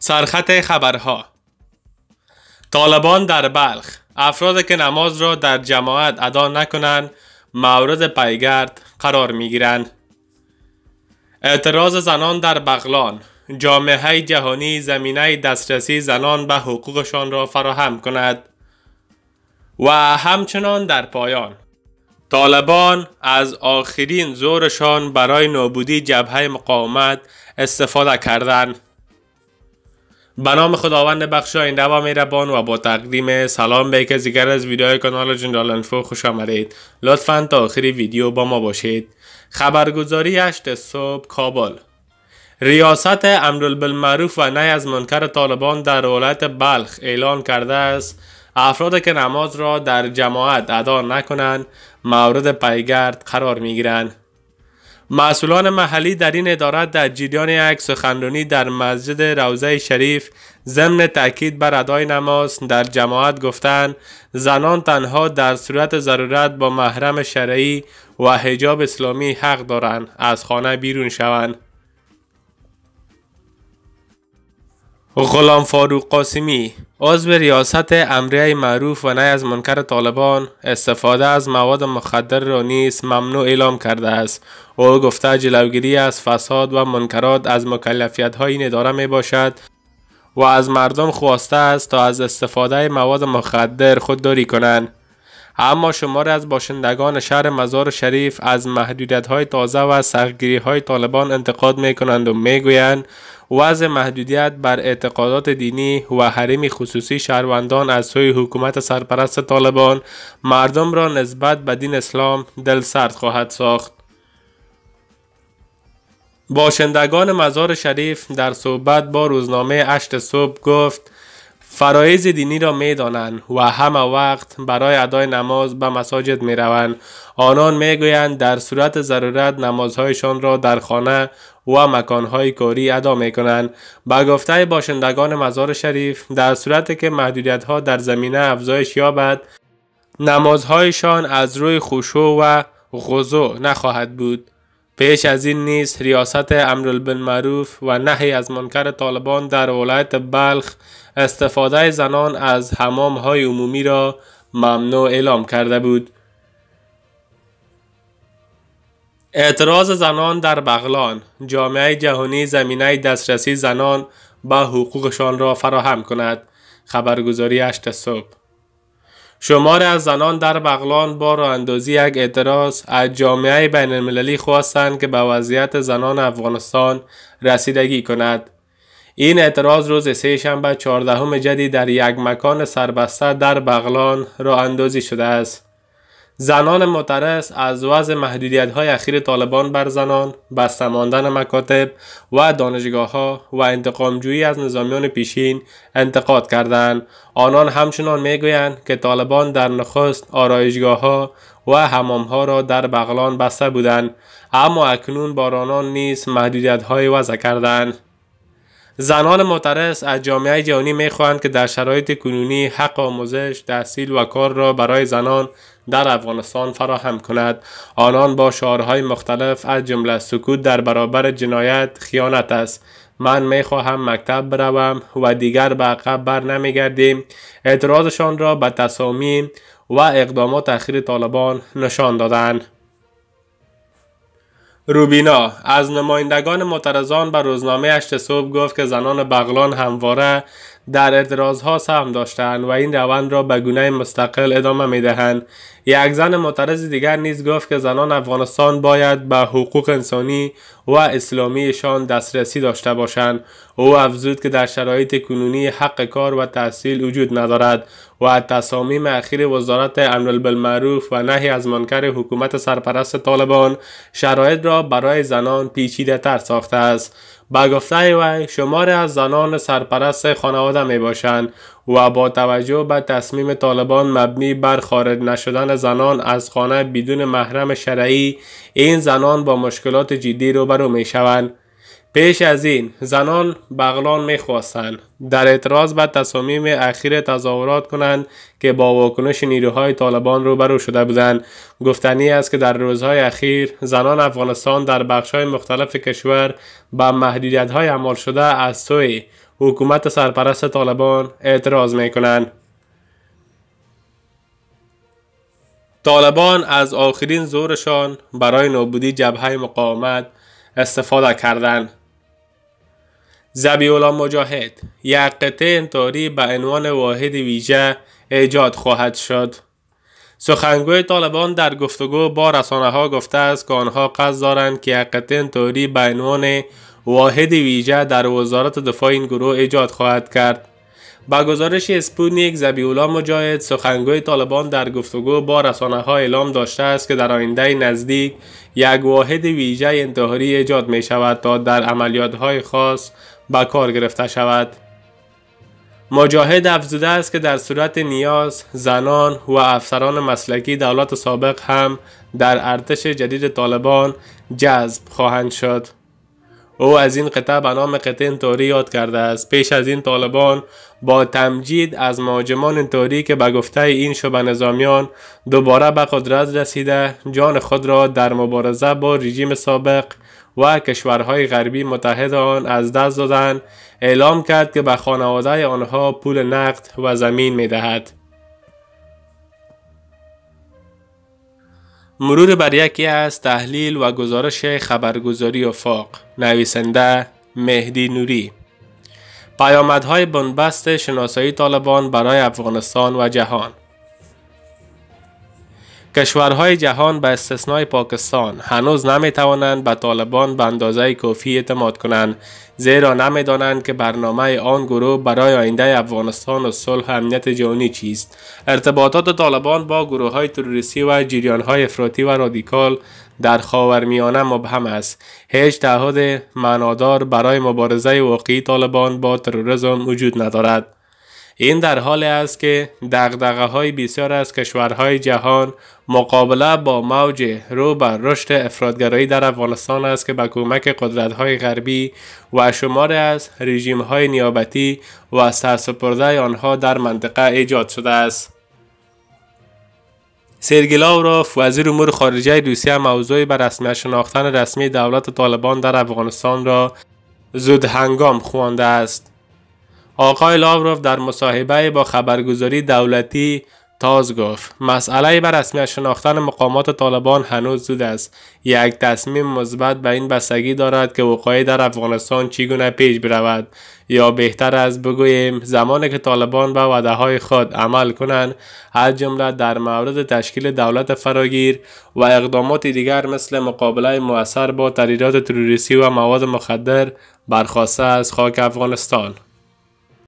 سرخط خبرها طالبان در بلخ افراد که نماز را در جماعت ادا نکنند مورد پیگرد قرار می گیرند اعتراض زنان در بغلان جامعه جهانی زمینه دسترسی زنان به حقوقشان را فراهم کند و همچنان در پایان طالبان از آخرین زورشان برای نابودی جبهه مقاومت استفاده کردند به نام خداوند این و بان و با تقدیم سلام به یکی از ویدیوهای کانال جنرال انفو خوش آمدید لطفا تا آخری ویدیو با ما باشید خبرگزاری 8 صبح کابل ریاست امرالبالمعروف و نهی از منکر طالبان در ولایت بلخ اعلان کرده است افراد که نماز را در جماعت ادا نکنند مورد پیگرد قرار میگیرند مسئولان محلی در این ادارت در جریان یک سخنرانی در مسجد روزه شریف ضمن تاکید بر ادای نماز در جماعت گفتند زنان تنها در صورت ضرورت با محرم شرعی و حجاب اسلامی حق دارند از خانه بیرون شوند غلام فاروق قاسمی عضو ریاست امریه معروف و نه از منکر طالبان استفاده از مواد مخدر را نیز ممنوع اعلام کرده است او گفته جلوگیری از فساد و منکرات از مکلفیت های این می باشد و از مردم خواسته است تا از استفاده مواد مخدر خودداری کنند اما شماری از باشندگان شهر مزار شریف از محدودیت های تازه و سختگیری های طالبان انتقاد می کنند و می گویند وضع محدودیت بر اعتقادات دینی و حریم خصوصی شهروندان از سوی حکومت سرپرست طالبان مردم را نسبت به دین اسلام دل سرد خواهد ساخت. باشندگان مزار شریف در صحبت با روزنامه اشت صبح گفت فرایز دینی را می دانند و همه وقت برای ادای نماز به مساجد می روند. آنان می گویند در صورت ضرورت نمازهایشان را در خانه و مکانهای کاری ادا می کنند. به گفته باشندگان مزار شریف در صورت که ها در زمینه افزایش یابد نمازهایشان از روی خوشو و غضو نخواهد بود. پیش از این نیز ریاست بن معروف و نهی از منکر طالبان در ولایت بلخ استفاده زنان از حمام های عمومی را ممنوع اعلام کرده بود اعتراض زنان در بغلان جامعه جهانی زمینه دسترسی زنان به حقوقشان را فراهم کند خبرگزاری 8 صبح شماره از زنان در بغلان با راه اندازی یک اعتراض از جامعه بین المللی خواستند که به وضعیت زنان افغانستان رسیدگی کند. این اعتراض روز سه شنبه 14 جدی در یک مکان سربسته در بغلان راه اندازی شده است. زنان مترس از وضع محدودیت های اخیر طالبان بر زنان، بستماندن مکاتب و دانشگاه ها و انتقامجویی از نظامیان پیشین انتقاد کردند. آنان همچنان میگویند که طالبان در نخست آرایشگاه ها و حمام ها را در بغلان بسته بودند اما اکنون بارانان نیز محدودیت های وضع کردند. زنان معترض از جامعه جهانی میخواهند که در شرایط کنونی حق آموزش، تحصیل و کار را برای زنان در افغانستان فراهم کند آنان با شعارهای مختلف از جمله سکوت در برابر جنایت خیانت است من می خواهم مکتب بروم و دیگر به عقب بر نمیگردیم اعتراضشان را به تصامیم و اقدامات اخیر طالبان نشان دادند روبینا از نمایندگان معترضان به روزنامه اشت صبح گفت که زنان بغلان همواره در اعتراضها سهم داشتند و این روند را به گونه مستقل ادامه می دهند یک زن معترض دیگر نیز گفت که زنان افغانستان باید به حقوق انسانی و اسلامیشان دسترسی داشته باشند او افزود که در شرایط کنونی حق کار و تحصیل وجود ندارد و تصامیم اخیر وزارت امر بالمعروف و نهی از منکر حکومت سرپرست طالبان شرایط را برای زنان پیچیده تر ساخته است به گفته وی شماری از زنان سرپرست خانواده می باشند و با توجه به تصمیم طالبان مبنی بر خارج نشدن زنان از خانه بدون محرم شرعی این زنان با مشکلات جدی روبرو می شوند پیش از این زنان بغلان میخواستند در اعتراض به تصامیم اخیر تظاهرات کنند که با واکنش نیروهای طالبان روبرو شده بودند گفتنی است که در روزهای اخیر زنان افغانستان در بخشهای مختلف کشور به های اعمال شده از سوی حکومت سرپرست طالبان اعتراض میکنند طالبان از آخرین زورشان برای نابودی جبهه مقاومت استفاده کردن زبیولا مجاهد یک قطعه انتاری به عنوان واحد ویژه ایجاد خواهد شد سخنگوی طالبان در گفتگو با رسانه ها گفته است که آنها قصد دارند که یک قطعه انتاری به عنوان واحد ویژه در وزارت دفاع این گروه ایجاد خواهد کرد با گزارش اسپوتنیک زبیولا مجاهد سخنگوی طالبان در گفتگو با رسانه ها اعلام داشته است که در آینده نزدیک یک واحد ویژه انتحاری ایجاد می شود تا در عملیات های خاص به کار گرفته شود. مجاهد افزوده است که در صورت نیاز زنان و افسران مسلکی دولت سابق هم در ارتش جدید طالبان جذب خواهند شد. او از این قطعه به نام قطعه انتوری یاد کرده است پیش از این طالبان با تمجید از مهاجمان انطوری که به گفته این شبه نظامیان دوباره به قدرت رسیده جان خود را در مبارزه با رژیم سابق و کشورهای غربی متحد آن از دست دادن اعلام کرد که به خانواده آنها پول نقد و زمین می دهد. مرور بر یکی از تحلیل و گزارش خبرگزاری افاق نویسنده مهدی نوری پیامدهای بنبست شناسایی طالبان برای افغانستان و جهان کشورهای جهان به استثنای پاکستان هنوز نمی توانند به طالبان به اندازه کافی اعتماد کنند زیرا نمی دانند که برنامه آن گروه برای آینده افغانستان و صلح امنیت جهانی چیست ارتباطات طالبان با گروه های تروریستی و جریان های افراطی و رادیکال در خاورمیانه مبهم است هیچ تعهد معنادار برای مبارزه واقعی طالبان با تروریسم وجود ندارد این در حال است که دقدقه های بسیار از کشورهای جهان مقابله با موج رو بر رشد افرادگرایی در افغانستان است که به کمک قدرت های غربی و شمار از رژیم های نیابتی و سرسپرده آنها در منطقه ایجاد شده است. سرگی لاوروف وزیر امور خارجه روسیه موضوع بر شناختن رسمی دولت طالبان در افغانستان را زود هنگام خوانده است. آقای لاوروف در مصاحبه با خبرگزاری دولتی تاز گفت مسئله بر رسمیت شناختن مقامات طالبان هنوز زود است یک تصمیم مثبت به این بستگی دارد که وقایع در افغانستان چگونه پیش برود یا بهتر از بگوییم زمانی که طالبان به وعده های خود عمل کنند از جمله در مورد تشکیل دولت فراگیر و اقدامات دیگر مثل مقابله موثر با تریرات تروریستی و مواد مخدر برخواسته از خاک افغانستان